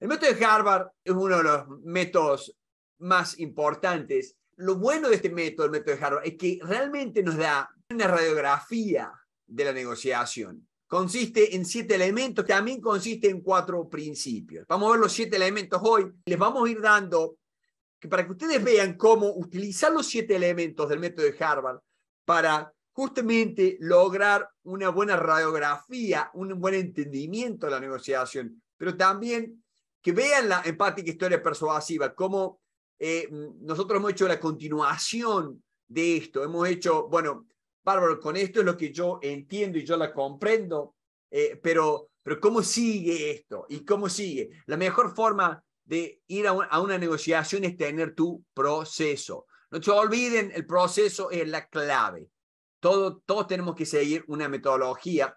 El método de Harvard es uno de los métodos más importantes. Lo bueno de este método, el método de Harvard, es que realmente nos da una radiografía de la negociación. Consiste en siete elementos, también consiste en cuatro principios. Vamos a ver los siete elementos hoy. Les vamos a ir dando que para que ustedes vean cómo utilizar los siete elementos del método de Harvard para justamente lograr una buena radiografía, un buen entendimiento de la negociación, pero también que vean la empática historia persuasiva, cómo eh, nosotros hemos hecho la continuación de esto. Hemos hecho, bueno, Bárbaro, con esto es lo que yo entiendo y yo la comprendo, eh, pero, pero ¿cómo sigue esto? ¿Y cómo sigue? La mejor forma de ir a, a una negociación es tener tu proceso. No se olviden, el proceso es la clave. Todo, todos tenemos que seguir una metodología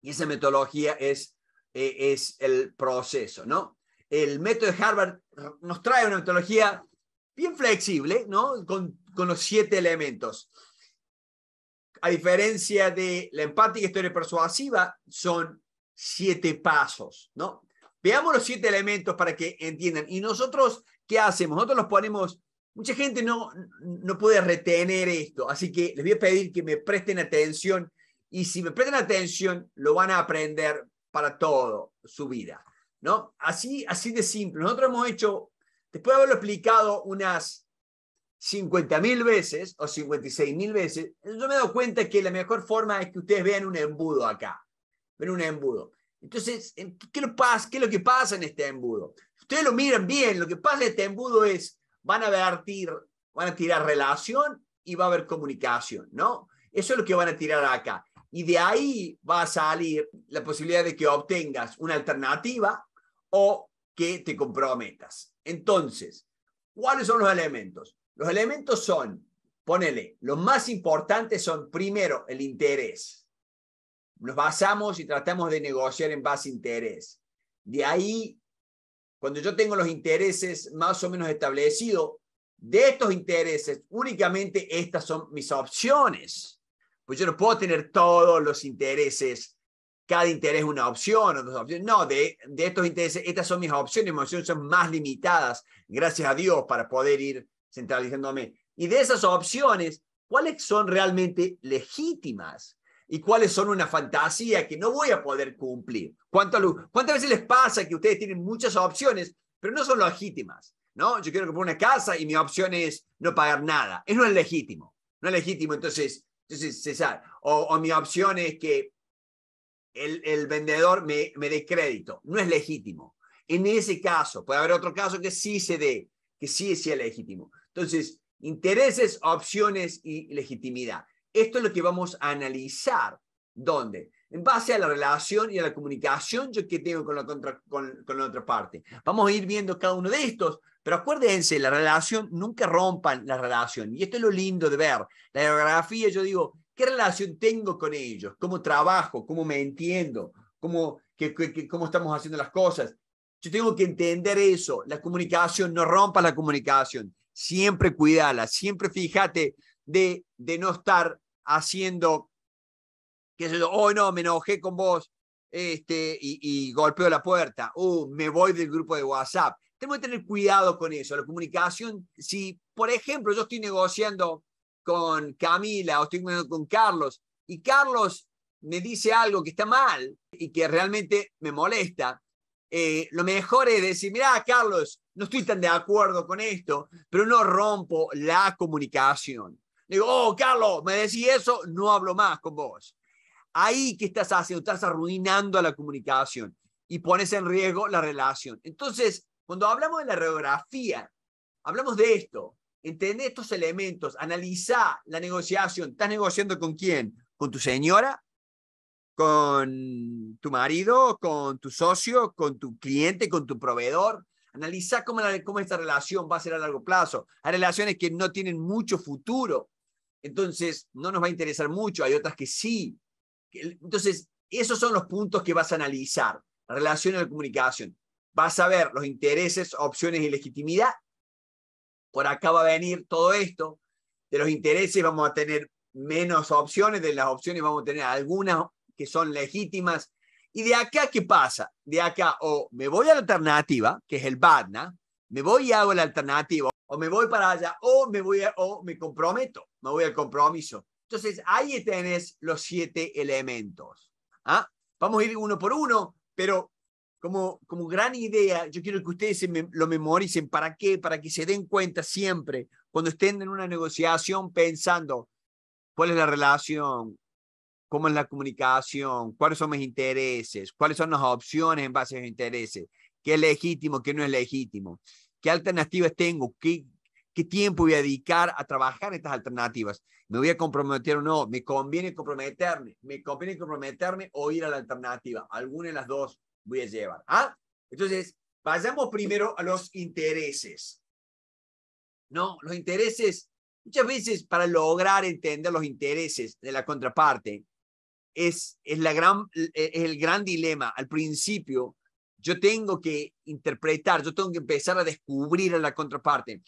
y esa metodología es eh, es el proceso, ¿no? El método de Harvard nos trae una metodología bien flexible, ¿no? Con, los siete elementos. A diferencia de la empática historia persuasiva, son siete pasos, ¿no? Veamos los siete elementos para que entiendan. Y nosotros, ¿qué hacemos? Nosotros los ponemos Mucha gente no, no puede retener esto, así que les voy a pedir que me presten atención y si me prestan atención lo van a aprender para todo su vida. ¿no? Así, así de simple. Nosotros hemos hecho, después de haberlo explicado unas mil veces o mil veces, yo me he dado cuenta que la mejor forma es que ustedes vean un embudo acá. Ven un embudo. Entonces, ¿qué, pasa? ¿qué es lo que pasa en este embudo? Ustedes lo miran bien, lo que pasa en este embudo es, van a vertir, van a tirar relación y va a haber comunicación, ¿no? Eso es lo que van a tirar acá y de ahí va a salir la posibilidad de que obtengas una alternativa o que te comprometas. Entonces, ¿cuáles son los elementos? Los elementos son, ponele, los más importantes son primero el interés. Nos basamos y tratamos de negociar en base interés. De ahí, cuando yo tengo los intereses más o menos establecidos, de estos intereses únicamente estas son mis opciones pues yo no puedo tener todos los intereses, cada interés una opción o dos opciones. No, de, de estos intereses, estas son mis opciones, mis opciones son más limitadas, gracias a Dios, para poder ir centralizándome. Y de esas opciones, ¿cuáles son realmente legítimas? y cuáles son una fantasía que no voy a poder cumplir. ¿Cuántas veces les pasa que ustedes tienen muchas opciones, pero no son legítimas? ¿no? Yo quiero comprar una casa y mi opción es no pagar nada. Eso no es legítimo. No es legítimo. Entonces, entonces, César, o, mi opción es que el, vendedor me, dé crédito. No es legítimo. En ese caso, puede haber otro caso que sí se dé, que sí sea legítimo. Entonces, intereses, opciones y legitimidad. Esto es lo que vamos a analizar. ¿Dónde? En base a la relación y a la comunicación yo que tengo con la, con, con la otra parte. Vamos a ir viendo cada uno de estos pero acuérdense, la relación, nunca rompan la relación. Y esto es lo lindo de ver. La biografía, yo digo, ¿qué relación tengo con ellos? ¿Cómo trabajo? ¿Cómo me entiendo? ¿Cómo, que, cómo estamos haciendo las cosas? Yo tengo que entender eso. La comunicación, no rompa la comunicación. Siempre cuidala, siempre fíjate de, de no estar haciendo, qué sé yo, oh no, me enojé con vos, este, y, y, golpeo la puerta, uh, me voy del grupo de WhatsApp. Tenemos que tener cuidado con eso. La comunicación, si por ejemplo yo estoy negociando con Camila o estoy negociando con Carlos y Carlos me dice algo que está mal y que realmente me molesta, eh, lo mejor es decir, mira, Carlos, no estoy tan de acuerdo con esto, pero no rompo la comunicación. Digo, oh, Carlos, me decís eso, no hablo más con vos. Ahí, ¿qué estás haciendo? Estás arruinando la comunicación y pones en riesgo la relación. Entonces, cuando hablamos de la radiografía, hablamos de esto. Entender estos elementos, analizar la negociación. ¿Estás negociando con quién? ¿Con tu señora? ¿Con tu marido? ¿Con tu socio? ¿Con tu cliente? ¿Con tu proveedor? Analiza cómo, cómo esta relación va a ser a largo plazo. Hay relaciones que no tienen mucho futuro. Entonces, no nos va a interesar mucho. Hay otras que sí. Entonces, esos son los puntos que vas a analizar. Relaciones relación y la comunicación vas a ver los intereses, opciones y legitimidad. Por acá va a venir todo esto. De los intereses vamos a tener menos opciones, de las opciones vamos a tener algunas que son legítimas. ¿Y de acá qué pasa? De acá o me voy a la alternativa, que es el BADNA, me voy y hago la alternativa, o me voy para allá, o me, voy o me comprometo, me voy al compromiso. Entonces, ahí tenés los siete elementos. ¿Ah? Vamos a ir uno por uno, pero como, como gran idea, yo quiero que ustedes lo memoricen. ¿Para qué? Para que se den cuenta siempre, cuando estén en una negociación pensando cuál es la relación, cómo es la comunicación, cuáles son mis intereses, cuáles son las opciones en base a mis intereses, qué es legítimo, qué no es legítimo, qué alternativas tengo, qué, qué tiempo voy a dedicar a trabajar estas alternativas. ¿Me voy a comprometer o no? ¿Me conviene comprometerme? ¿Me conviene comprometerme o ir a la alternativa? Alguna de las dos voy a llevar. ¿ah? Entonces, vayamos primero a los intereses. No, los intereses, muchas veces para lograr entender los intereses de la contraparte, es, es, la gran, e, el gran dilema. Al principio, yo tengo que interpretar, yo tengo que empezar a descubrir a la contraparte.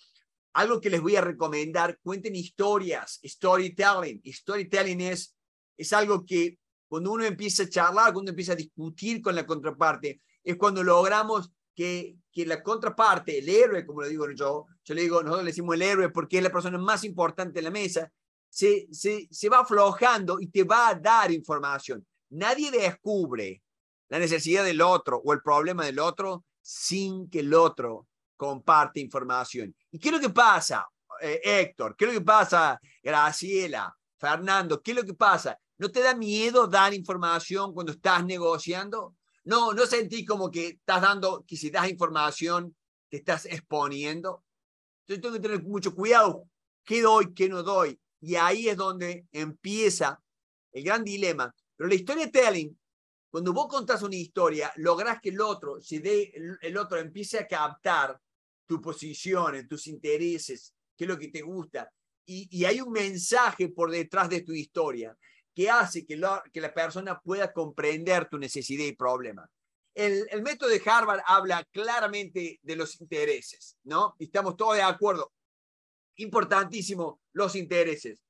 Algo que les voy a recomendar, cuenten historias, storytelling. Storytelling es, es algo que cuando uno empieza a charlar, cuando uno empieza a discutir con la contraparte, es cuando logramos que, que la contraparte, el héroe, como lo digo yo, yo le digo, nosotros le decimos el héroe porque es la persona más importante en la mesa, se, se, se va aflojando y te va a dar información. Nadie descubre la necesidad del otro o el problema del otro sin que el otro comparte información. ¿Y qué es lo que pasa, eh, Héctor? ¿Qué es lo que pasa, Graciela? Fernando, ¿qué es lo que pasa? ¿No te da miedo dar información cuando estás negociando? No, no sentí como que estás dando, que si das información, te estás exponiendo. Entonces tengo que tener mucho cuidado. ¿Qué doy? ¿Qué no doy? Y ahí es donde empieza el gran dilema. Pero la historia telling, cuando vos contás una historia, lográs que el otro, se dé, el otro empiece a captar tus posiciones, tus intereses, qué es lo que te gusta y, hay un mensaje por detrás de tu historia que hace que, que la persona pueda comprender tu necesidad y problema. El, método de Harvard habla claramente de los intereses, ¿no? Estamos todos de acuerdo. Importantísimo, los intereses.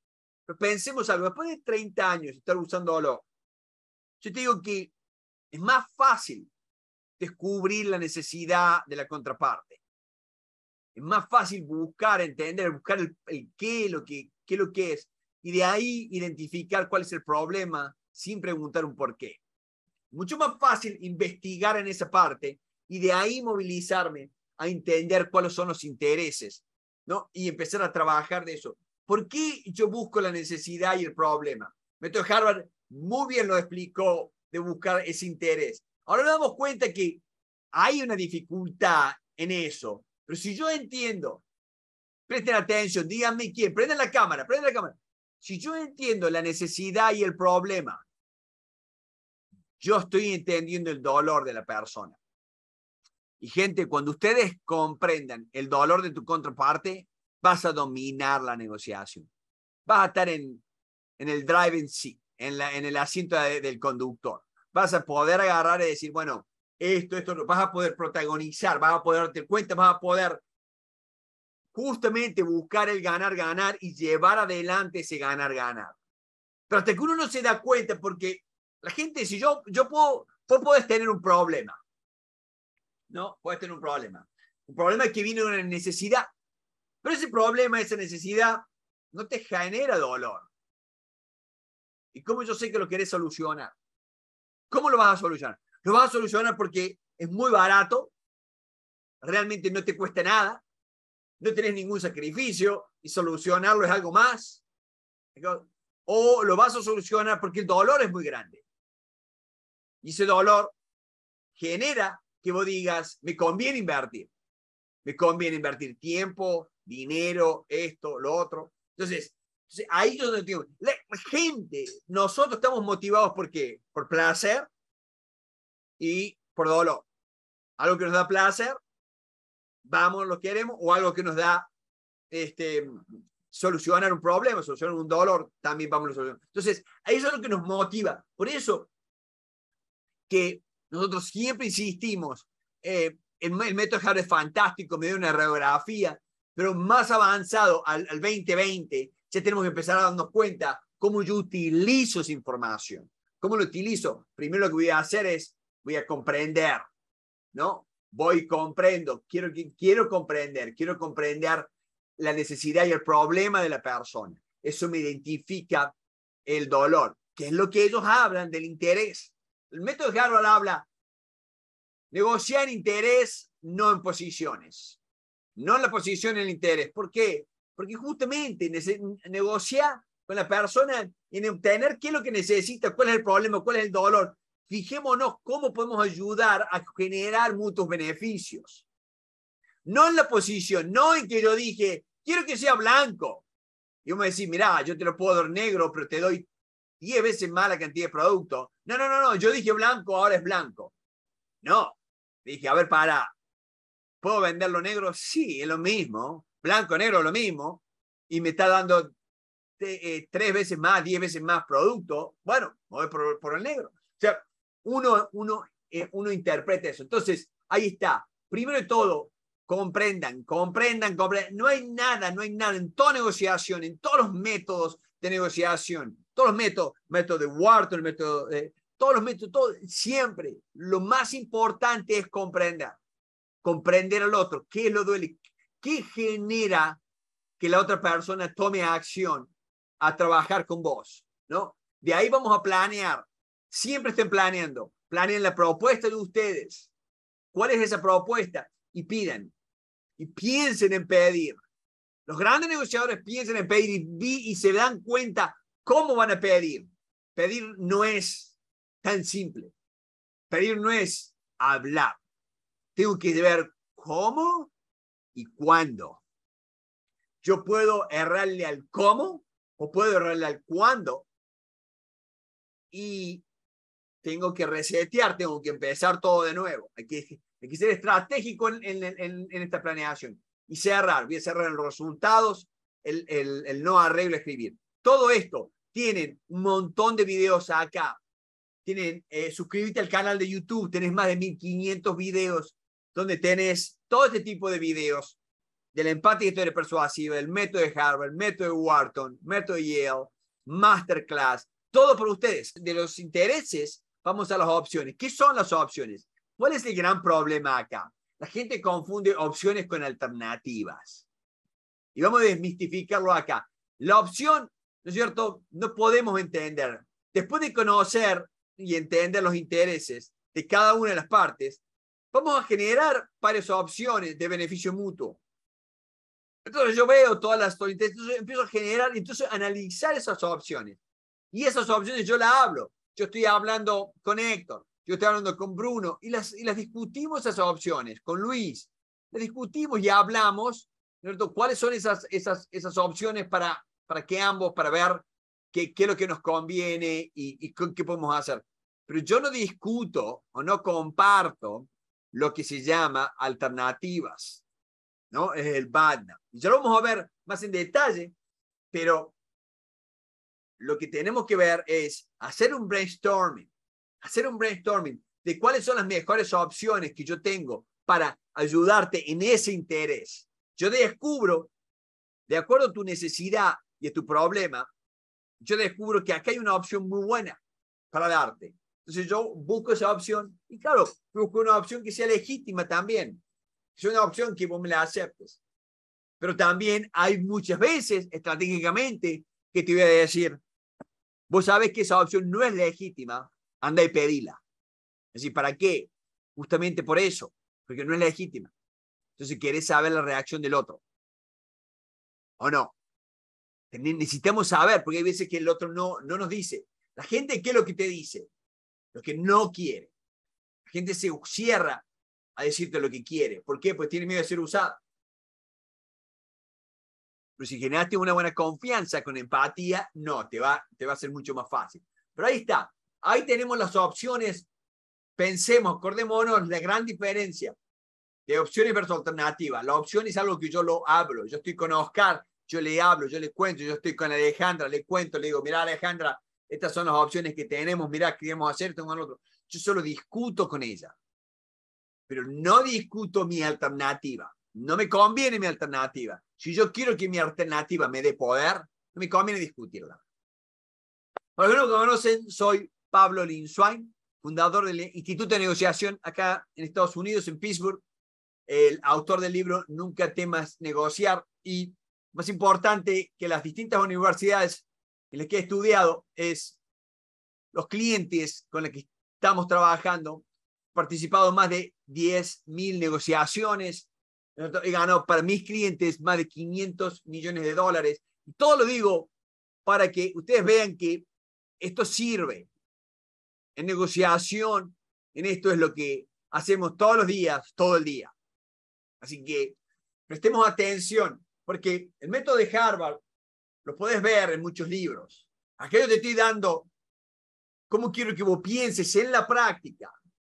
Pero pensemos algo, después de 30 años de estar usándolo, yo te digo que es más fácil descubrir la necesidad de la contraparte más fácil buscar, entender, buscar el, qué, lo que, qué lo que es, y de ahí identificar cuál es el problema sin preguntar un por qué. Mucho más fácil investigar en esa parte y de ahí movilizarme a entender cuáles son los intereses, ¿no? Y empezar a trabajar de eso. ¿Por qué yo busco la necesidad y el problema? Método Harvard muy bien lo explicó de buscar ese interés. Ahora nos damos cuenta que hay una dificultad en eso, pero si yo entiendo, presten atención, díganme quién, prenden la cámara, prenden la cámara. Si yo entiendo la necesidad y el problema, yo estoy entendiendo el dolor de la persona. Y gente, cuando ustedes comprendan el dolor de tu contraparte, vas a dominar la negociación. Vas a estar en, en el driving seat, en, la, en el asiento del conductor. Vas a poder agarrar y decir, bueno, esto, esto, vas a poder protagonizar, vas a poder darte cuenta, vas a poder justamente buscar el ganar, ganar y llevar adelante ese ganar, ganar. Pero hasta que uno no se da cuenta, porque la gente, si yo, yo puedo, vos podés tener un problema, ¿no? Puedes tener un problema. Un problema que viene de una necesidad, pero ese problema, esa necesidad, no te genera dolor. ¿Y cómo yo sé que lo querés solucionar? ¿Cómo lo vas a solucionar? Lo vas a solucionar porque es muy barato, realmente no te cuesta nada, no tenés ningún sacrificio y solucionarlo es algo más. O lo vas a solucionar porque el dolor es muy grande. Y ese dolor genera que vos digas, me conviene invertir. Me conviene invertir tiempo, dinero, esto, lo otro. Entonces, ahí yo donde tengo. La gente, nosotros estamos motivados por qué? Por placer, y por dolor. Algo que nos da placer, vamos, lo queremos, o algo que nos da este, solucionar un problema, solucionar un dolor, también vamos a solucionar. Entonces, eso es lo que nos motiva. Por eso que nosotros siempre insistimos, eh, el, método método Harvard es fantástico, me dio una radiografía, pero más avanzado al, al 2020, ya tenemos que empezar a darnos cuenta cómo yo utilizo esa información. ¿Cómo lo utilizo? Primero lo que voy a hacer es voy a comprender, ¿no? Voy, comprendo, quiero, quiero comprender, quiero comprender la necesidad y el problema de la persona. Eso me identifica el dolor, que es lo que ellos hablan del interés. El método de Harvard habla, en interés, no en posiciones. No en la posición, en el interés. ¿Por qué? Porque justamente negocia con la persona en obtener qué es lo que necesita, cuál es el problema, cuál es el dolor, fijémonos cómo podemos ayudar a generar mutuos beneficios. No en la posición, no en que yo dije, quiero que sea blanco. Y uno me decís, mirá, yo te lo puedo dar negro, pero te doy 10 veces más la cantidad de producto. No, no, no, no, yo dije blanco, ahora es blanco. No, dije, a ver, para, ¿puedo venderlo negro? Sí, es lo mismo. Blanco, negro, lo mismo. Y me está dando eh, tres veces más, diez veces más producto. Bueno, voy por el negro uno, eh, uno, interpreta eso. Entonces, ahí está. Primero de todo, comprendan, comprendan, comprendan. No hay nada, no hay nada en toda negociación, en todos los métodos de negociación, todos los métodos, método de Wharton, el método de, todos los métodos, todo, siempre lo más importante es comprender, comprender al otro, qué lo duele, qué genera que la otra persona tome acción a trabajar con vos, ¿no? De ahí vamos a planear Siempre estén planeando. Planeen la propuesta de ustedes. ¿Cuál es esa propuesta? Y pidan. Y piensen en pedir. Los grandes negociadores piensan en pedir y, y se dan cuenta cómo van a pedir. Pedir no es tan simple. Pedir no es hablar. Tengo que ver cómo y cuándo. Yo puedo errarle al cómo o puedo errarle al cuándo. Y tengo que resetear, tengo que empezar todo de nuevo. Hay que, ser estratégico en, en, esta planeación y cerrar, voy a cerrar los resultados, el, el, no arreglo, escribir. Todo esto, tienen un montón de videos acá. Tienen, eh, suscríbete al canal de YouTube, tenés más de 1500 videos donde tenés todo este tipo de videos del empate y historia persuasiva, el método de Harvard, el método de Wharton, método de Yale, masterclass, todo por ustedes. De los intereses Vamos a las opciones. ¿Qué son las opciones? ¿Cuál es el gran problema acá? La gente confunde opciones con alternativas. Y vamos a desmistificarlo acá. La opción, ¿no es cierto? No podemos entender. Después de conocer y entender los intereses de cada una de las partes, vamos a generar varias opciones de beneficio mutuo. Entonces yo veo todas las entonces empiezo a generar, entonces analizar esas opciones. Y esas opciones yo las hablo yo estoy hablando con Héctor, yo estoy hablando con Bruno, y las, y las discutimos esas opciones, con Luis, las discutimos y hablamos, ¿cierto? ¿Cuáles son esas, esas, esas opciones para, para que ambos, para ver qué, qué es lo que nos conviene y, con, qué podemos hacer? Pero yo no discuto o no comparto lo que se llama alternativas, ¿no? Es el BADNA. Y ya lo vamos a ver más en detalle, pero lo que tenemos que ver es hacer un brainstorming, hacer un brainstorming de cuáles son las mejores opciones que yo tengo para ayudarte en ese interés. Yo descubro, de acuerdo a tu necesidad y a tu problema, yo descubro que acá hay una opción muy buena para darte. Entonces yo busco esa opción y claro, busco una opción que sea legítima también. Es una opción que vos me la aceptes. Pero también hay muchas veces estratégicamente que te voy a decir, vos sabés que esa opción no es legítima, anda y pedila. Es decir, ¿para qué? Justamente por eso, porque no es legítima. Entonces querés saber la reacción del otro. ¿O no? Necesitamos saber, porque hay veces que el otro no, no nos dice. La gente, ¿qué es lo que te dice? Lo que no quiere. La gente se cierra a decirte lo que quiere. ¿Por qué? Pues tiene miedo de ser usada. Pero si generaste una buena confianza con empatía, no, te va, te va a ser mucho más fácil. Pero ahí está, ahí tenemos las opciones. Pensemos, acordémonos la gran diferencia de opciones versus alternativas. La opción es algo que yo lo hablo. Yo estoy con Oscar, yo le hablo, yo le cuento, yo estoy con Alejandra, le cuento, le digo, mira Alejandra, estas son las opciones que tenemos, mira, queremos hacer tengo con otro. Yo solo discuto con ella, pero no discuto mi alternativa. No me conviene mi alternativa. Si yo quiero que mi alternativa me dé poder, no me conviene discutirla. Para los que no conocen, soy Pablo Linswain, fundador del Instituto de Negociación acá en Estados Unidos, en Pittsburgh, el autor del libro Nunca temas negociar y más importante que las distintas universidades en las que he estudiado es los clientes con los que estamos trabajando, participado en más de 10.000 negociaciones, He ganado para mis clientes más de 500 millones de dólares. Y todo lo digo para que ustedes vean que esto sirve. En negociación, en esto es lo que hacemos todos los días, todo el día. Así que prestemos atención, porque el método de Harvard lo puedes ver en muchos libros. Aquello te estoy dando, cómo quiero que vos pienses en la práctica.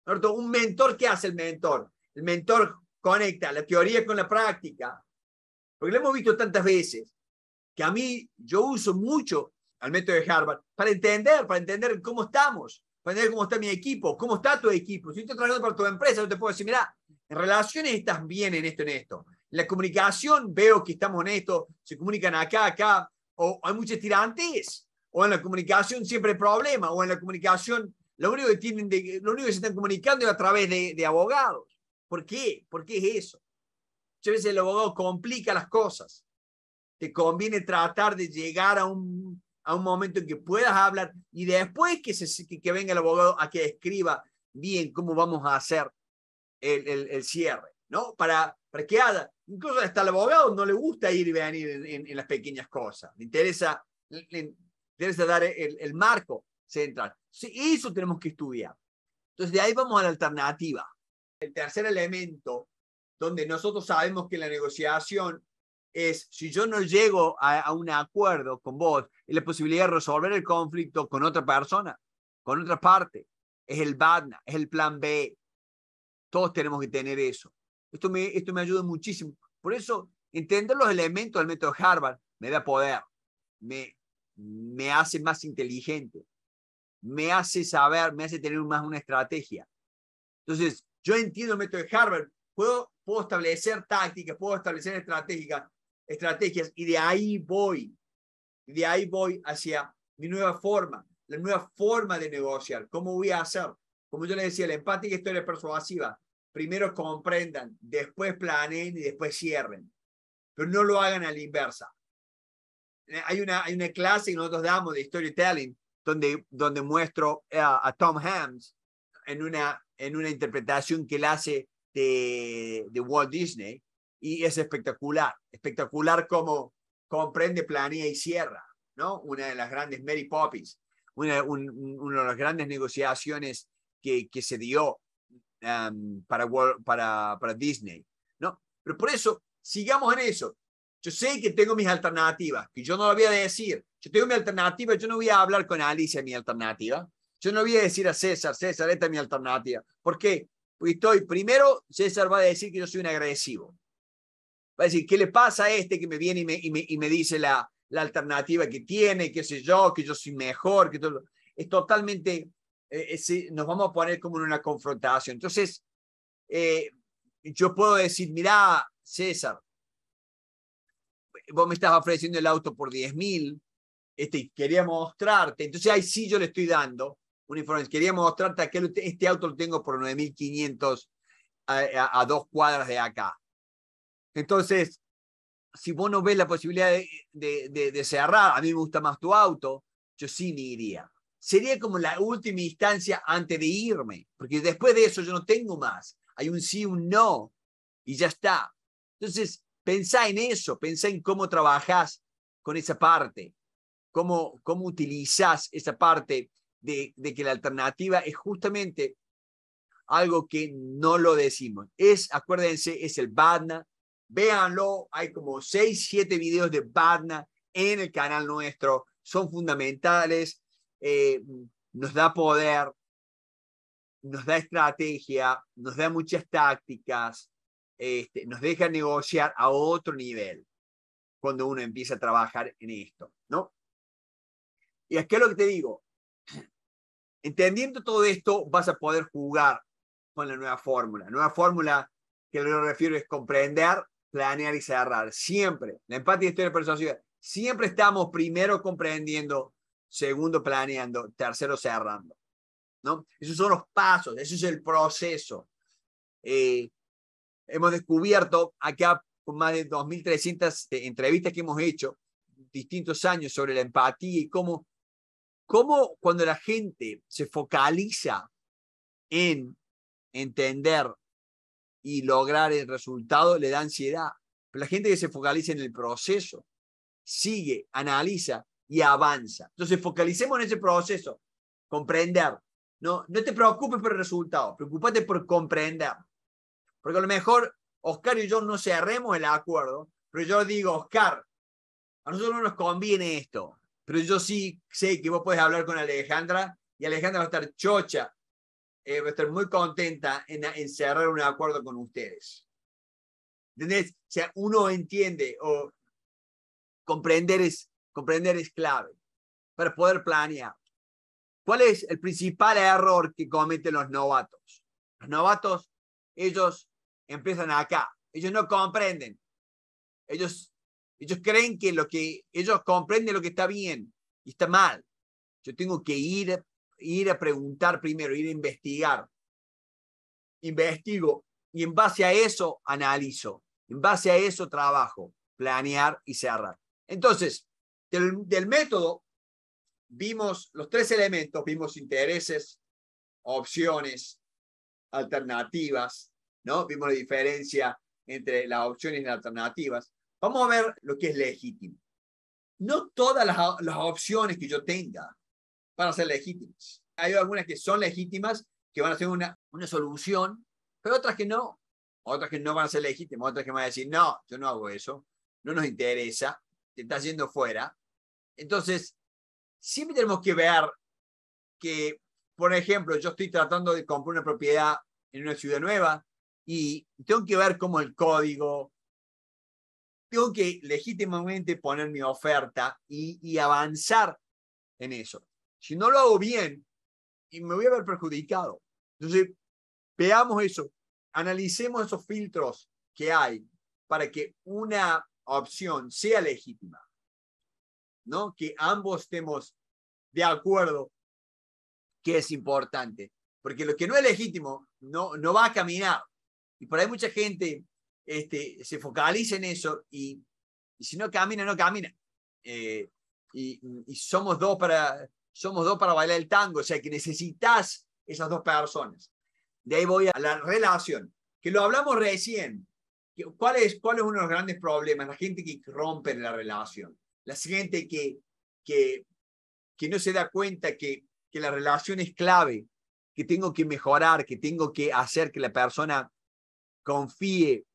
Un mentor, ¿qué hace el mentor? El mentor conecta la teoría con la práctica, porque lo hemos visto tantas veces, que a mí yo uso mucho al método de Harvard para entender, para entender cómo estamos, para entender cómo está mi equipo, cómo está tu equipo. Si estás trabajando para tu empresa, yo te puedo decir, mira, en relaciones estás bien en esto, en esto. En la comunicación veo que estamos en esto, se comunican acá, acá, o hay muchos tirantes, o en la comunicación siempre hay problemas, o en la comunicación lo único que tienen lo único que se están comunicando es a través de, de abogados. ¿Por qué? ¿Por qué es eso? Muchas veces el abogado complica las cosas. Te conviene tratar de llegar a un, a un momento en que puedas hablar y después que, se, que, venga el abogado a que escriba bien cómo vamos a hacer el, el, el cierre, ¿no? Para, para que haga. Incluso hasta el abogado no le gusta ir y venir en, en, las pequeñas cosas. Le interesa, le interesa dar el, el marco central. Eso tenemos que estudiar. Entonces, de ahí vamos a la alternativa el tercer elemento donde nosotros sabemos que la negociación es, si yo no llego a, un acuerdo con vos, es la posibilidad de resolver el conflicto con otra persona, con otra parte. Es el BADNA, es el plan B. Todos tenemos que tener eso. Esto me, esto me ayuda muchísimo. Por eso, entender los elementos del método Harvard me da poder, me, me hace más inteligente, me hace saber, me hace tener más una estrategia. Entonces, yo entiendo el método de Harvard, puedo, puedo establecer tácticas, puedo establecer estrategias, estrategias y de ahí voy, y de ahí voy hacia mi nueva forma, la nueva forma de negociar, cómo voy a hacer. Como yo les decía, la empática historia persuasiva. Primero comprendan, después planeen y después cierren. Pero no lo hagan a la inversa. Hay una, hay una clase que nosotros damos de storytelling donde, donde muestro a, Tom Hams en una, en una interpretación que él hace de, Walt Disney y es espectacular, espectacular como comprende, planea y cierra, ¿no? Una de las grandes Mary Poppins, una, una de las grandes negociaciones que, que se dio um, para, para, para Disney, ¿no? Pero por eso, sigamos en eso. Yo sé que tengo mis alternativas, que yo no lo voy a decir. Yo tengo mi alternativa, yo no voy a hablar con Alicia mi alternativa. Yo no voy a decir a César, César, esta es mi alternativa. ¿Por qué? Porque estoy, primero, César va a decir que yo soy un agresivo. Va a decir, ¿qué le pasa a este que me viene y me, y me, y me dice la, la, alternativa que tiene, qué sé yo, que yo soy mejor, que todo? Es totalmente, eh, eh, nos vamos a poner como en una confrontación. Entonces, eh, yo puedo decir, mirá, César, vos me estás ofreciendo el auto por 10 mil, este, quería mostrarte, entonces ahí sí yo le estoy dando, uniformes. Quería mostrarte que este auto lo tengo por 9.500 a, a, a, dos cuadras de acá. Entonces, si vos no ves la posibilidad de, de, de, cerrar, a mí me gusta más tu auto, yo sí me iría. Sería como la última instancia antes de irme, porque después de eso yo no tengo más. Hay un sí, un no, y ya está. Entonces, pensá en eso, pensá en cómo trabajás con esa parte, cómo, cómo utilizás esa parte de, que la alternativa es justamente algo que no lo decimos. Es, acuérdense, es el Badna. Véanlo, hay como 6, 7 videos de Badna en el canal nuestro. Son fundamentales, eh, nos da poder, nos da estrategia, nos da muchas tácticas, este, nos deja negociar a otro nivel cuando uno empieza a trabajar en esto, ¿no? Y es lo que te digo, Entendiendo todo esto, vas a poder jugar con la nueva fórmula. Nueva fórmula que lo refiero es comprender, planear y cerrar. Siempre. La empatía, historia la Siempre estamos primero comprendiendo, segundo planeando, tercero cerrando. ¿no? Esos son los pasos, eso es el proceso. Eh, hemos descubierto acá con más de 2.300 eh, entrevistas que hemos hecho, distintos años sobre la empatía y cómo cómo cuando la gente se focaliza en entender y lograr el resultado le da ansiedad. Pero la gente que se focaliza en el proceso, sigue, analiza y avanza. Entonces, focalicemos en ese proceso, comprender. No, no te preocupes por el resultado, Preocúpate por comprender. Porque a lo mejor Oscar y yo no cerremos el acuerdo, pero yo digo, Oscar, a nosotros no nos conviene esto pero yo sí sé que vos podés hablar con Alejandra y Alejandra va a estar chocha, eh, va a estar muy contenta en, en, cerrar un acuerdo con ustedes. ¿Entendés? O sea, uno entiende o comprender es, comprender es clave para poder planear. ¿Cuál es el principal error que cometen los novatos? Los novatos, ellos empiezan acá, ellos no comprenden. Ellos ellos creen que lo que ellos comprenden lo que está bien y está mal. Yo tengo que ir, ir a preguntar primero, ir a investigar. Investigo y en base a eso analizo. En base a eso trabajo, planear y cerrar. Entonces, del, método vimos los tres elementos, vimos intereses, opciones, alternativas, ¿no? Vimos la diferencia entre las opciones y las alternativas. Vamos a ver lo que es legítimo. No todas las, las opciones que yo tenga van a ser legítimas. Hay algunas que son legítimas, que van a ser una, una solución, pero otras que no. Otras que no van a ser legítimas, otras que van a decir, no, yo no hago eso, no nos interesa, te está yendo fuera. Entonces, siempre tenemos que ver que, por ejemplo, yo estoy tratando de comprar una propiedad en una ciudad nueva y tengo que ver cómo el código, tengo que legítimamente poner mi oferta y, avanzar en eso. Si no lo hago bien, y me voy a ver perjudicado. Entonces, veamos eso, analicemos esos filtros que hay para que una opción sea legítima, ¿no? Que ambos estemos de acuerdo que es importante, porque lo que no es legítimo no, no va a caminar. Y por ahí mucha gente este, se focaliza en eso y, si no camina, no camina. Eh, y, somos dos para somos dos para bailar el tango, o sea que necesitas esas dos personas. De ahí voy a la relación, que lo hablamos recién. ¿Cuál es, cuál uno de los grandes problemas? La gente que rompe la relación, la gente que, que, que no se da cuenta que, que la relación es clave, que tengo que mejorar, que tengo que hacer que la persona confíe,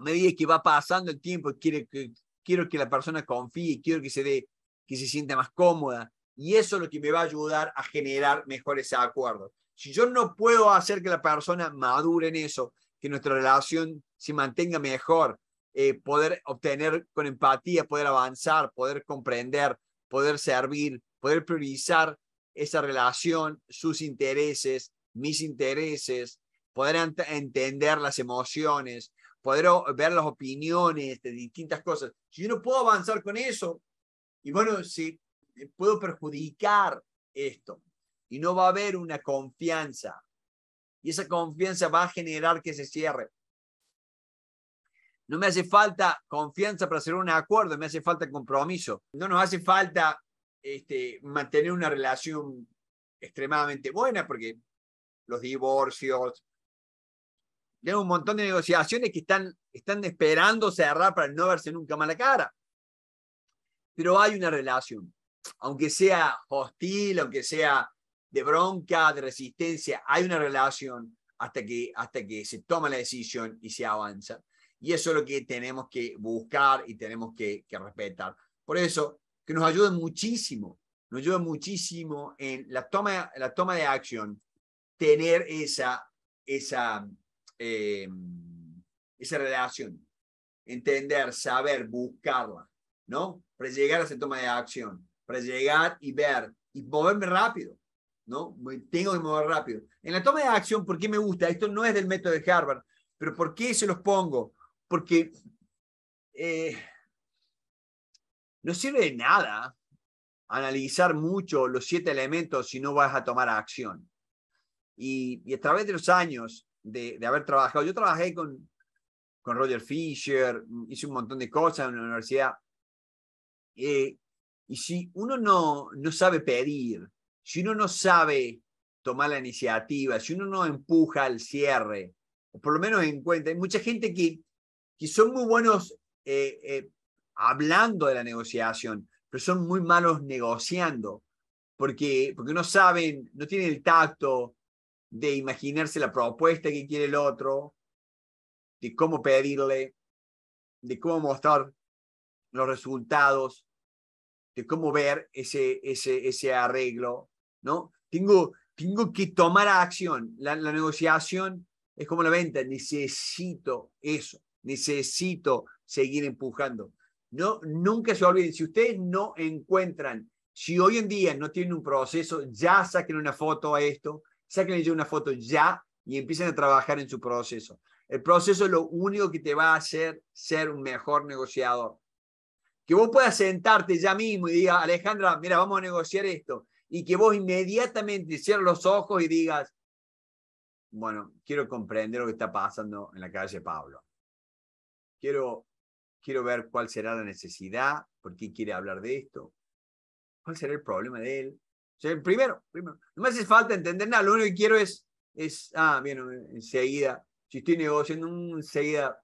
a medida que va pasando el tiempo, quiero que, quiero que la persona confíe, quiero que se dé, que se sienta más cómoda. Y eso es lo que me va a ayudar a generar mejores acuerdos. Si yo no puedo hacer que la persona madure en eso, que nuestra relación se mantenga mejor, eh, poder obtener con empatía, poder avanzar, poder comprender, poder servir, poder priorizar esa relación, sus intereses, mis intereses, poder entender las emociones, poder ver las opiniones de distintas cosas. Si yo no puedo avanzar con eso, y bueno, si puedo perjudicar esto, y no va a haber una confianza, y esa confianza va a generar que se cierre. No me hace falta confianza para hacer un acuerdo, me hace falta compromiso. No nos hace falta este, mantener una relación extremadamente buena, porque los divorcios, hay un montón de negociaciones que están, están esperando cerrar para no verse nunca más la cara. Pero hay una relación, aunque sea hostil, aunque sea de bronca, de resistencia, hay una relación hasta que, hasta que se toma la decisión y se avanza. Y eso es lo que tenemos que buscar y tenemos que, respetar. Por eso, que nos ayude muchísimo, nos ayuda muchísimo en la toma, la toma de acción, tener esa, esa, Em, esa relación, entender, saber, buscarla, ¿no? Para llegar a esa toma de acción, para llegar y ver y moverme rápido, ¿no? Tengo que mover rápido. En la toma de acción, ¿por qué me gusta? Esto no es del método de Harvard, pero ¿por qué se los pongo? Porque eh, no sirve de nada analizar mucho los siete elementos si no vas a tomar acción. Y, y, a través de los años de, haber trabajado. Yo trabajé con, con Roger Fisher, mm, hice un montón de cosas en la universidad. Eh, y si uno no, no sabe pedir, si uno no sabe tomar la iniciativa, si uno no empuja al cierre, o por lo menos en cuenta, hay mucha gente que, que son muy buenos eh, eh, hablando de la negociación, pero son muy malos negociando, porque, porque no saben, no tienen el tacto, de imaginarse la propuesta que quiere el otro, de cómo pedirle, de cómo mostrar los resultados, de cómo ver ese, ese, ese arreglo, ¿no? Tengo, tengo que tomar acción. La, negociación es como la venta, necesito eso, necesito seguir empujando. No, nunca se olviden, si ustedes no encuentran, si hoy en día no tienen un proceso, ya saquen una foto a esto, sáquenle ya una foto ya y empiecen a trabajar en su proceso. El proceso es lo único que te va a hacer ser un mejor negociador. Que vos puedas sentarte ya mismo y digas, Alejandra, mira, vamos a negociar esto. Y que vos inmediatamente cierres los ojos y digas, bueno, quiero comprender lo que está pasando en la calle Pablo. Quiero, quiero ver cuál será la necesidad, por qué quiere hablar de esto, cuál será el problema de él, primero, No me hace falta entender nada, lo único que quiero es, es ah, bien, enseguida, si estoy negociando, enseguida.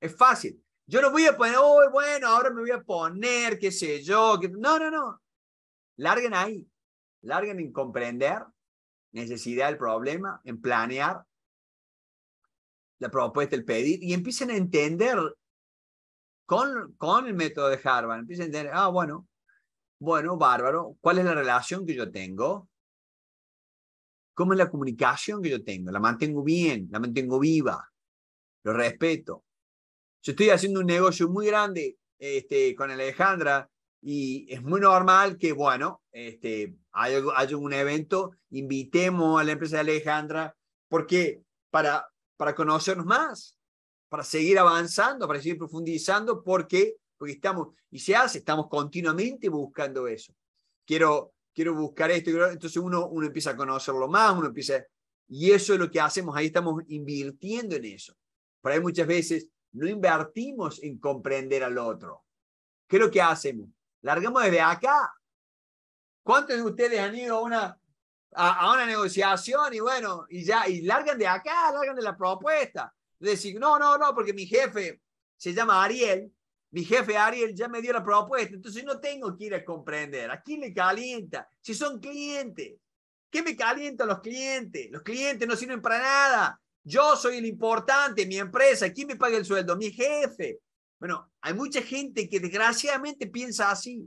Es fácil. Yo no voy a poner, oh, bueno, ahora me voy a poner, qué sé yo. No, no, no. Larguen ahí. Larguen en comprender necesidad del problema, en planear la propuesta, el pedir, y empiecen a entender con, con el método de Harvard. Empiecen a entender, ah, bueno, bueno, bárbaro. ¿Cuál es la relación que yo tengo? ¿Cómo es la comunicación que yo tengo? ¿La mantengo bien? ¿La mantengo viva? ¿Lo respeto? Yo estoy haciendo un negocio muy grande este, con Alejandra y es muy normal que, bueno, este, haya, un evento, invitemos a la empresa de Alejandra, porque para, para conocernos más, para seguir avanzando, para seguir profundizando, porque porque estamos, y se hace, estamos continuamente buscando eso. Quiero, quiero buscar esto, entonces uno, uno empieza a conocerlo más, uno empieza, y eso es lo que hacemos, ahí estamos invirtiendo en eso. Por ahí muchas veces no invertimos en comprender al otro. ¿Qué es lo que hacemos? Largamos desde acá. ¿Cuántos de ustedes han ido a una, a, a, una negociación y bueno, y ya, y largan de acá, largan de la propuesta? Decir, no, no, no, porque mi jefe se llama Ariel mi jefe Ariel ya me dio la propuesta, entonces no tengo que ir a comprender. ¿A quién le calienta? Si son clientes. ¿Qué me calientan los clientes? Los clientes no sirven para nada. Yo soy el importante, mi empresa. ¿Quién me paga el sueldo? Mi jefe. Bueno, hay mucha gente que desgraciadamente piensa así.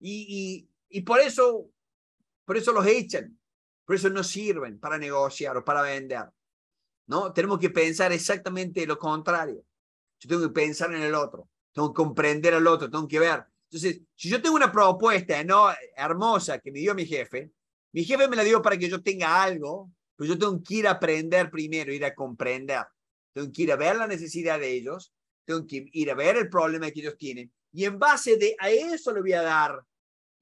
Y, y, y por eso por eso los echan. Por eso no sirven para negociar o para vender. ¿No? Tenemos que pensar exactamente lo contrario. Yo tengo que pensar en el otro tengo que comprender al otro, tengo que ver. Entonces, si yo tengo una propuesta ¿no? hermosa que me dio mi jefe, mi jefe me la dio para que yo tenga algo, pero yo tengo que ir a aprender primero, ir a comprender. Tengo que ir a ver la necesidad de ellos, tengo que ir a ver el problema que ellos tienen. Y en base de, a eso le voy a dar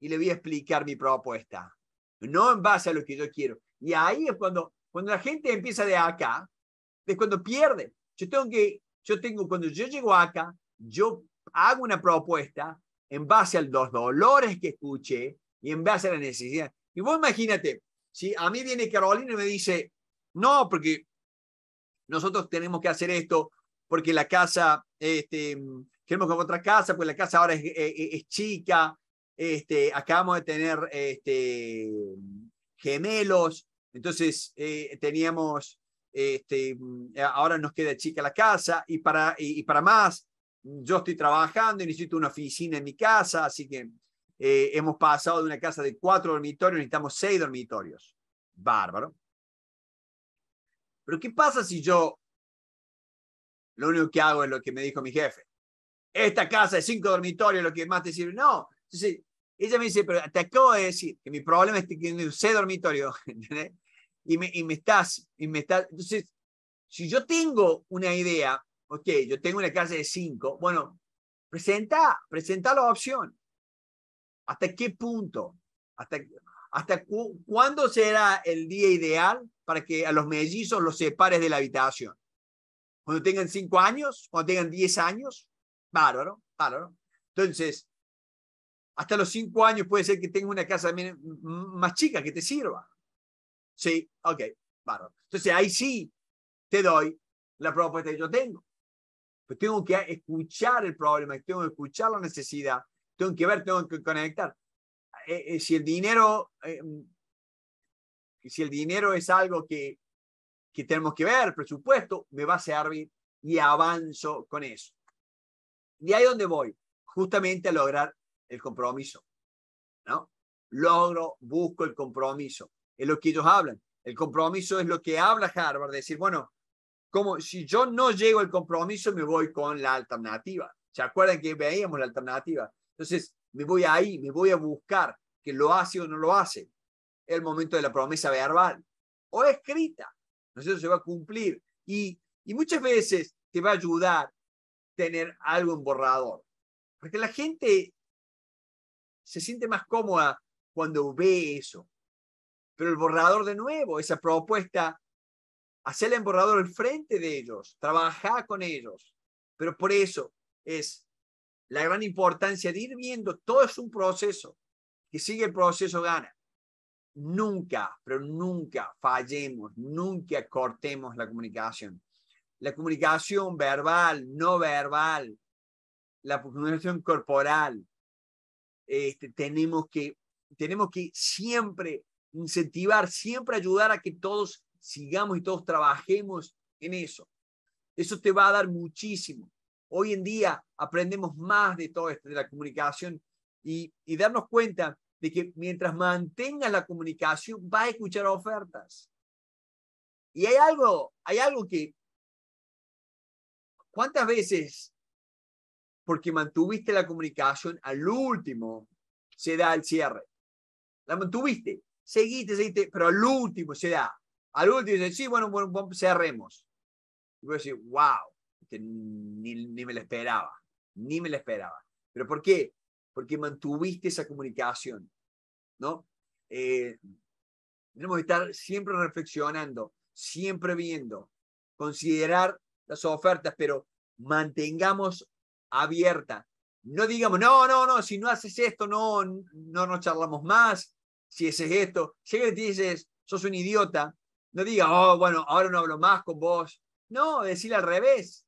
y le voy a explicar mi propuesta, no en base a lo que yo quiero. Y ahí es cuando, cuando la gente empieza de acá, es cuando pierde. Yo tengo que, yo tengo, cuando yo llego acá, yo hago una propuesta en base a los dolores que escuché y en base a la necesidad. Y vos imagínate, si a mí viene Carolina y me dice, no, porque nosotros tenemos que hacer esto, porque la casa, este, queremos comprar otra casa, pues la casa ahora eh, eh, es, chica, este, acabamos de tener este, gemelos, entonces eh, teníamos, este, ahora nos queda chica la casa y para, y para más, yo estoy trabajando y necesito una oficina en mi casa, así que eh, hemos pasado de una casa de cuatro dormitorios, necesitamos seis dormitorios. Bárbaro. Pero ¿qué pasa si yo lo único que hago es lo que me dijo mi jefe? Esta casa de cinco dormitorios, lo que más te sirve. No. Entonces, ella me dice, pero te acabo de decir que mi problema es que no seis dormitorios. Y me, y me estás, y me estás. Entonces, si yo tengo una idea ok, yo tengo una casa de cinco, bueno, presenta, presenta la opción. ¿Hasta qué punto? ¿Hasta, cuándo será el día ideal para que a los mellizos los separes de la habitación? Cuando tengan cinco años, cuando tengan diez años, bárbaro, bárbaro. Entonces, hasta los cinco años puede ser que tenga una casa más chica que te sirva. Sí, ok, bárbaro. Entonces ahí sí te doy la propuesta que yo tengo tengo que escuchar el problema, tengo que escuchar la necesidad, tengo que ver, tengo que conectar. Eh, eh, si el dinero, eh, mm, si el dinero es algo que, que tenemos que ver, presupuesto, me va a servir y avanzo con eso. Y ahí donde voy, justamente a lograr el compromiso, ¿no? Logro, busco el compromiso. Es lo que ellos hablan. El compromiso es lo que habla Harvard, decir, bueno, como si yo no llego al compromiso, me voy con la alternativa. ¿Se acuerdan que veíamos la alternativa? Entonces, me voy ahí, me voy a buscar que lo hace o no lo hace. El momento de la promesa verbal o escrita. No se va a cumplir. Y, y muchas veces te va a ayudar tener algo en borrador. Porque la gente se siente más cómoda cuando ve eso. Pero el borrador de nuevo, esa propuesta Hacer el emborrador al frente de ellos, Trabajar con ellos. Pero por eso es la gran importancia de ir viendo, todo es un proceso. Que sigue el proceso gana. Nunca, pero nunca fallemos, nunca cortemos la comunicación. La comunicación verbal, no verbal, la comunicación corporal. Este, tenemos, que, tenemos que siempre incentivar, siempre ayudar a que todos sigamos y todos trabajemos en eso. Eso te va a dar muchísimo. Hoy en día aprendemos más de todo esto, de la comunicación, y, darnos cuenta de que mientras mantengas la comunicación, vas a escuchar ofertas. Y hay algo, hay algo que, ¿cuántas veces, porque mantuviste la comunicación al último, se da el cierre? La mantuviste, seguiste, seguiste, pero al último se da. Al último dice, sí, bueno, bueno cerremos. Y voy a decir, wow, que ni, me lo esperaba, ni me lo esperaba. ¿Pero por qué? Porque mantuviste esa comunicación, ¿no? Eh, tenemos que estar siempre reflexionando, siempre viendo, considerar las ofertas, pero mantengamos abierta. No digamos, no, no, no, si no haces esto, no, no nos charlamos más, si haces esto. Llega y te dices, sos un idiota, no diga, oh, bueno, ahora no hablo más con vos. No, decirle al revés.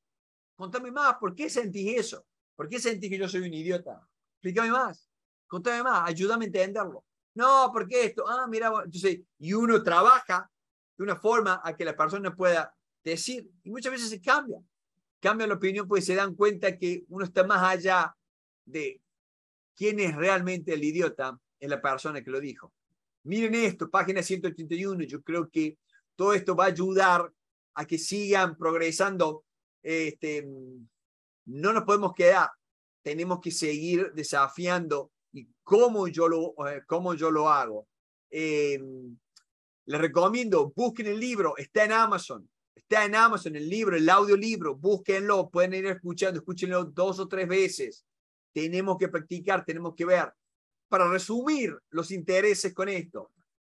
Contame más, ¿por qué sentís eso? ¿Por qué sentís que yo soy un idiota? Explícame más, contame más, ayúdame a entenderlo. No, ¿por qué esto? Ah, mira, entonces, y uno trabaja de una forma a que la persona pueda decir, y muchas veces se cambia. cambia la opinión porque se dan cuenta que uno está más allá de quién es realmente el idiota en la persona que lo dijo. Miren esto, página 181, yo creo que todo esto va a ayudar a que sigan progresando. Este, no nos podemos quedar, tenemos que seguir desafiando y cómo yo lo, eh, cómo yo lo hago. Eh, les recomiendo, busquen el libro, está en Amazon, está en Amazon el libro, el audiolibro, búsquenlo, pueden ir escuchando, escúchenlo dos o tres veces. Tenemos que practicar, tenemos que ver. Para resumir los intereses con esto,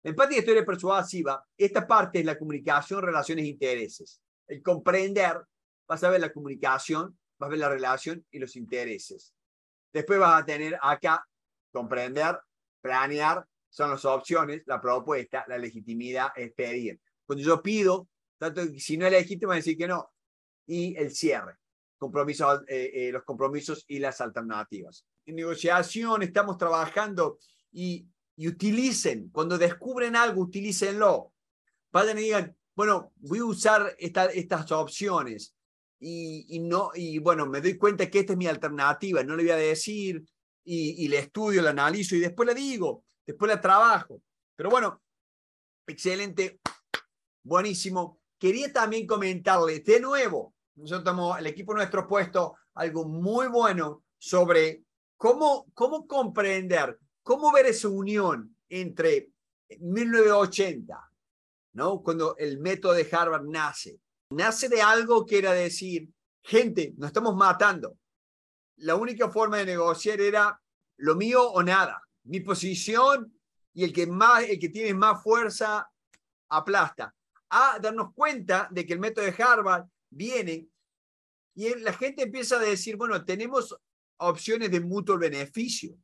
Empatía y historia persuasiva, esta parte es la comunicación, relaciones e intereses. El comprender, vas a ver la comunicación, vas a ver la relación y los intereses. Después vas a tener acá comprender, planear, son las opciones, la propuesta, la legitimidad es pedir. Cuando yo pido, tanto, si no es legítimo, decir que no. Y el cierre, compromisos, eh, eh, los compromisos y las alternativas. En negociación estamos trabajando y y utilicen, cuando descubren algo, utilicenlo Vayan y digan, bueno, voy a usar esta, estas opciones y, no, y bueno, me doy cuenta que esta es mi alternativa, no le voy a decir y, le estudio, la analizo y después le digo, después la trabajo. Pero bueno, excelente, buenísimo. Quería también comentarles de nuevo, nosotros estamos, el equipo nuestro puesto algo muy bueno sobre cómo, cómo comprender ¿Cómo ver esa unión entre 1980, ¿no? cuando el método de Harvard nace? Nace de algo que era decir, gente, nos estamos matando. La única forma de negociar era lo mío o nada, mi posición y el que, más, el que tiene más fuerza aplasta. A darnos cuenta de que el método de Harvard viene y la gente empieza a decir, bueno, tenemos opciones de mutuo beneficio.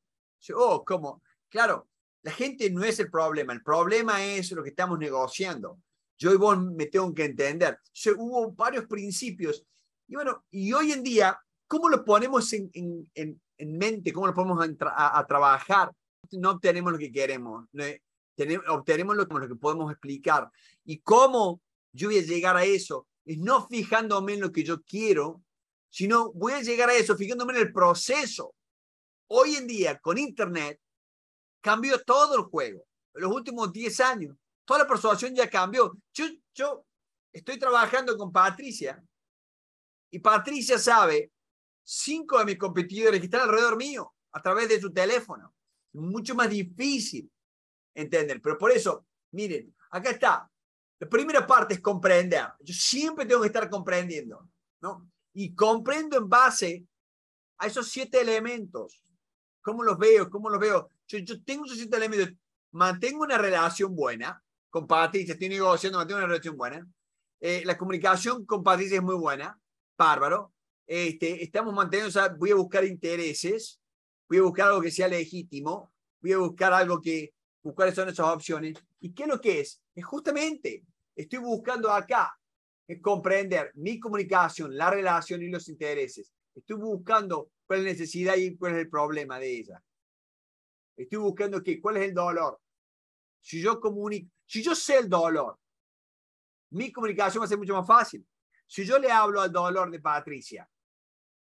Oh, ¿cómo? Claro, la gente no es el problema, el problema es lo que estamos negociando. Yo y vos me tengo que entender. hubo varios principios. Y bueno, y hoy en día, ¿cómo lo ponemos en, mente? ¿Cómo lo ponemos a, trabajar? No obtenemos lo que queremos, obtenemos lo, lo que podemos explicar. ¿Y cómo yo voy a llegar a eso? Es no fijándome en lo que yo quiero, sino voy a llegar a eso fijándome en el proceso hoy en día con Internet cambió todo el juego. En los últimos 10 años, toda la persuasión ya cambió. Yo, estoy trabajando con Patricia y Patricia sabe cinco de mis competidores que están alrededor mío a través de su teléfono. es Mucho más difícil entender. Pero por eso, miren, acá está. La primera parte es comprender. Yo siempre tengo que estar comprendiendo, ¿no? Y comprendo en base a esos siete elementos ¿Cómo los veo? ¿Cómo los veo? Yo, tengo 60 elementos. Mantengo una relación buena con Patricia, estoy negociando, mantengo una relación buena. Eh, la comunicación con Patricia es muy buena, bárbaro. Este, estamos manteniendo, o sea, voy a buscar intereses, voy a buscar algo que sea legítimo, voy a buscar algo que, cuáles son esas opciones. ¿Y qué es lo que es? Es justamente, estoy buscando acá comprender mi comunicación, la relación y los intereses. Estoy buscando cuál es la necesidad y cuál es el problema de ella. Estoy buscando qué, cuál es el dolor. Si yo comunico, si yo sé el dolor, mi comunicación va a ser mucho más fácil. Si yo le hablo al dolor de Patricia,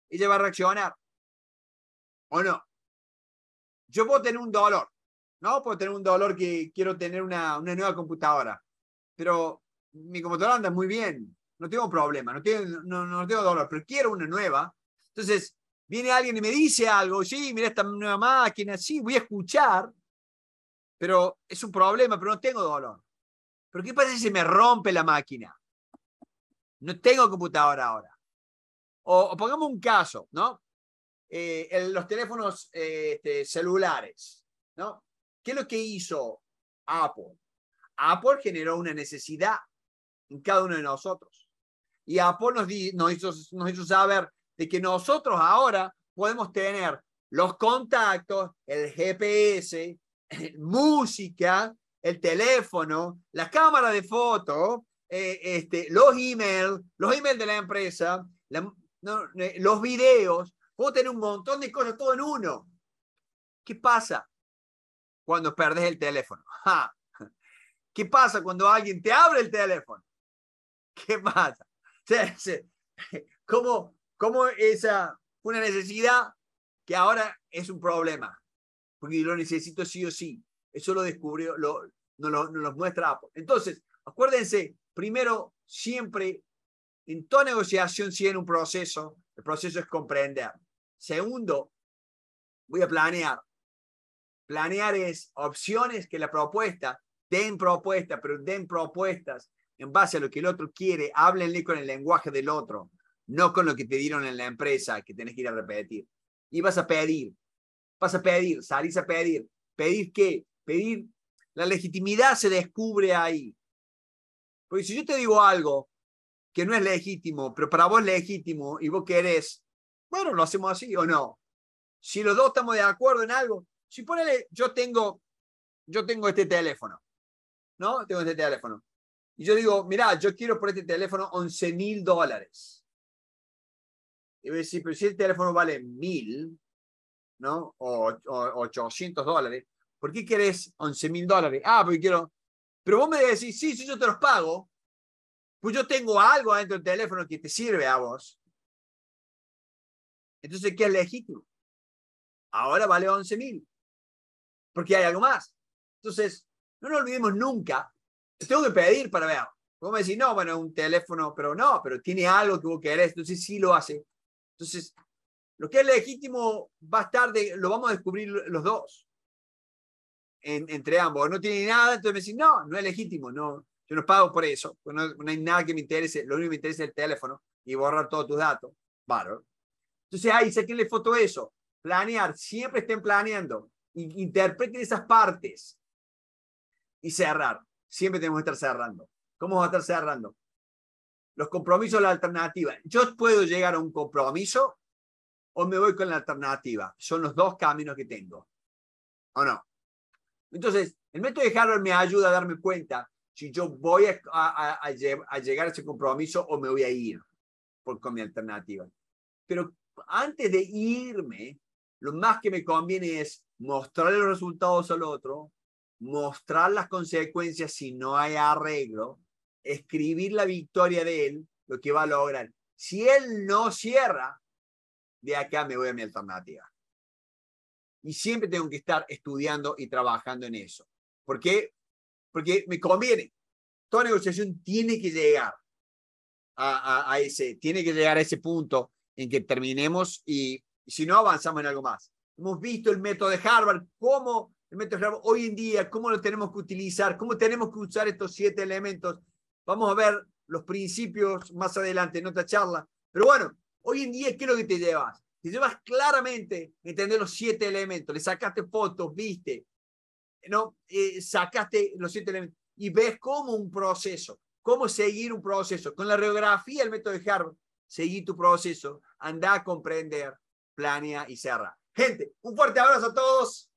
ella va a reaccionar. ¿O no? Yo puedo tener un dolor, ¿no? Puedo tener un dolor que quiero tener una, una nueva computadora, pero mi computadora anda muy bien, no tengo problema, no tengo, no, no tengo dolor, pero quiero una nueva. Entonces, viene alguien y me dice algo, sí, mira esta nueva máquina, sí, voy a escuchar, pero es un problema, pero no tengo dolor. Pero ¿qué pasa si se me rompe la máquina? No tengo computadora ahora. O, pongamos un caso, ¿no? Eh, los teléfonos eh, este, celulares, ¿no? ¿Qué es lo que hizo Apple? Apple generó una necesidad en cada uno de nosotros. Y Apple nos, nos, nos hizo saber, de que nosotros ahora podemos tener los contactos, el GPS, música, el teléfono, la cámara de foto eh, este, los emails, los emails de la empresa, eh, los videos, puedo tener un montón de cosas todo en uno. ¿Qué pasa cuando perdes el teléfono? ¿Qué pasa cuando alguien te abre el teléfono? ¿Qué pasa? ¿Cómo, cómo esa una necesidad que ahora es un problema, porque lo necesito sí o sí. Eso lo descubrió, lo, nos, lo, nos muestra Entonces, acuérdense, primero, siempre, en toda negociación, si en un proceso, el proceso es comprender. Segundo, voy a planear. Planear es opciones que la propuesta, den propuestas, pero den propuestas en base a lo que el otro quiere, háblenle con el lenguaje del otro no con lo que te dieron en la empresa que tenés que ir a repetir. Y vas a pedir, vas a pedir, salís a pedir. ¿Pedir qué? Pedir, la legitimidad se descubre ahí. Porque si yo te digo algo que no es legítimo, pero para vos es legítimo y vos querés, bueno, lo hacemos así o no. Si los dos estamos de acuerdo en algo, si ponele, yo tengo, yo tengo este teléfono, ¿no? Tengo este teléfono. Y yo digo, mirá, yo quiero por este teléfono 11 mil dólares y voy a decir, pero si el teléfono vale mil, ¿no? O, 800 dólares, ¿por qué querés $11,000? mil dólares? Ah, porque quiero... Pero vos me decís, sí, si yo te los pago, pues yo tengo algo dentro del teléfono que te sirve a vos. Entonces, ¿qué es legítimo? Ahora vale $11,000, mil, porque hay algo más. Entonces, no nos olvidemos nunca, tengo que pedir para ver. Vos me decís, no, bueno, un teléfono, pero no, pero tiene algo que vos querés, entonces sí lo hace entonces, lo que es legítimo va a estar, de, lo vamos a descubrir los dos, entre ambos. No tiene nada, entonces me dicen, no, no es legítimo, no, yo no pago por eso, pues no, hay nada que me interese, lo único que me interesa es el teléfono y borrar todos tus datos. Entonces, ahí, saquenle foto de eso. Planear, siempre estén planeando. Interpreten esas partes. Y cerrar. Siempre tenemos que estar cerrando. ¿Cómo vamos a estar cerrando? Los compromisos, la alternativa. Yo puedo llegar a un compromiso o me voy con la alternativa. Son los dos caminos que tengo. ¿O no? Entonces, el método de Harvard me ayuda a darme cuenta si yo voy a, llegar a ese compromiso o me voy a ir por, con mi alternativa. Pero antes de irme, lo más que me conviene es mostrar los resultados al otro, mostrar las consecuencias si no hay arreglo escribir la victoria de él, lo que va a lograr. Si él no cierra, de acá me voy a mi alternativa. Y siempre tengo que estar estudiando y trabajando en eso. ¿Por qué? Porque me conviene. Toda negociación tiene que llegar a, ese, tiene que llegar a ese punto en que terminemos y, y si no avanzamos en algo más. Hemos visto el método de Harvard, cómo el método de Harvard hoy en día, cómo lo tenemos que utilizar, cómo tenemos que usar estos siete elementos Vamos a ver los principios más adelante en otra charla. Pero bueno, hoy en día, ¿qué es lo que te llevas? Te llevas claramente entender los siete elementos. Le sacaste fotos, viste, ¿no? Eh, sacaste los siete elementos y ves cómo un proceso, cómo seguir un proceso. Con la radiografía, el método de Harvard, seguí tu proceso, anda a comprender, planea y cerra. Gente, un fuerte abrazo a todos.